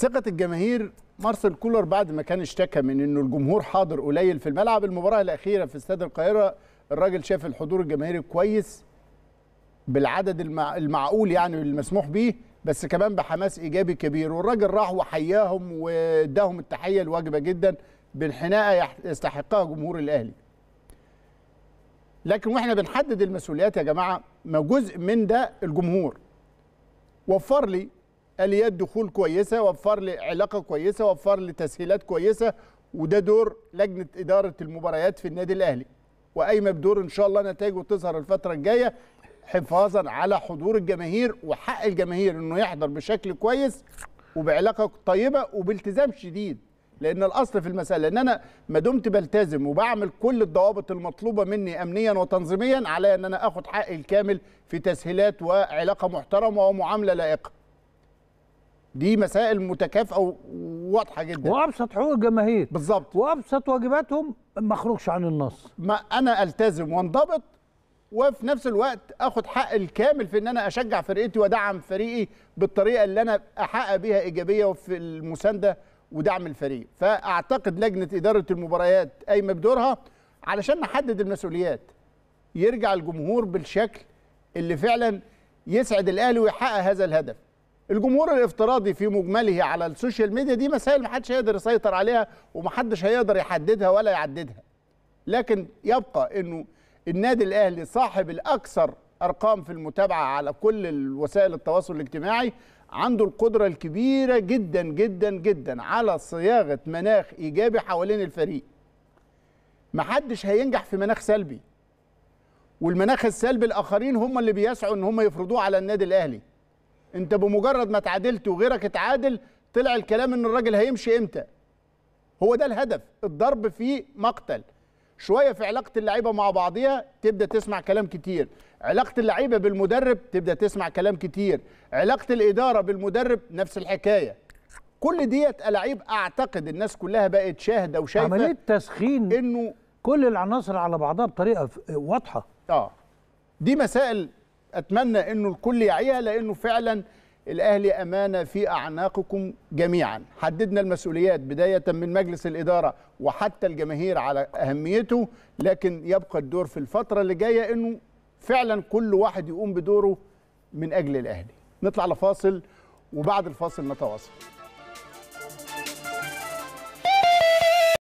ثقه الجماهير مارسيل كولر بعد ما كان اشتكى من انه الجمهور حاضر قليل في الملعب المباراه الاخيره في استاد القاهره الراجل شاف الحضور الجماهيري كويس بالعدد المع... المعقول يعني المسموح به بس كمان بحماس ايجابي كبير والراجل راح وحياهم واداهم التحيه الواجبه جدا بانحناءه يستحقها جمهور الاهلي لكن واحنا بنحدد المسؤوليات يا جماعه ما جزء من ده الجمهور وفر لي اليات دخول كويسه وفر لي علاقه كويسه وفر لي تسهيلات كويسه وده دور لجنه اداره المباريات في النادي الاهلي وقايمه بدور ان شاء الله نتائجه تظهر الفتره الجايه حفاظا على حضور الجماهير وحق الجماهير انه يحضر بشكل كويس وبعلاقه طيبه وبالتزام شديد لان الاصل في المساله ان انا ما دمت بلتزم وبعمل كل الضوابط المطلوبه مني امنيا وتنظيميا على ان انا اخد حقي الكامل في تسهيلات وعلاقه محترمه ومعامله لائقه دي مسائل متكافئه وواضحه جدا وابسط حقوق الجماهير بالظبط وابسط واجباتهم ما اخرجش عن النص ما انا التزم وانضبط وفي نفس الوقت اخد حق الكامل في ان انا اشجع فرقتي وادعم فريقي بالطريقه اللي انا احقق بيها ايجابيه وفي المسانده ودعم الفريق فاعتقد لجنه اداره المباريات قايمه بدورها علشان نحدد المسؤوليات يرجع الجمهور بالشكل اللي فعلا يسعد الاهلي ويحقق هذا الهدف الجمهور الافتراضي في مجمله على السوشيال ميديا دي مسائل محدش هيقدر يسيطر عليها ومحدش هيقدر يحددها ولا يعددها لكن يبقى انه النادي الاهلي صاحب الاكثر ارقام في المتابعه على كل وسائل التواصل الاجتماعي عنده القدره الكبيره جدا جدا جدا على صياغه مناخ ايجابي حوالين الفريق محدش هينجح في مناخ سلبي والمناخ السلبي الاخرين هم اللي بيسعوا ان هم يفرضوه على النادي الاهلي انت بمجرد ما اتعادلت وغيرك اتعادل طلع الكلام ان الراجل هيمشي امتى هو ده الهدف الضرب في مقتل شويه في علاقه اللعيبه مع بعضيها تبدا تسمع كلام كتير علاقه اللعيبه بالمدرب تبدا تسمع كلام كتير علاقه الاداره بالمدرب نفس الحكايه كل ديت الاعيب اعتقد الناس كلها بقت شاهده وشايفه عمليه تسخين انه كل العناصر على بعضها بطريقه واضحه اه دي مسائل اتمنى انه الكل يعيها لانه فعلا الاهلي امانه في اعناقكم جميعا حددنا المسؤوليات بدايه من مجلس الاداره وحتى الجماهير على اهميته لكن يبقى الدور في الفتره اللي جايه انه فعلا كل واحد يقوم بدوره من اجل الاهلي نطلع لفاصل وبعد الفاصل نتواصل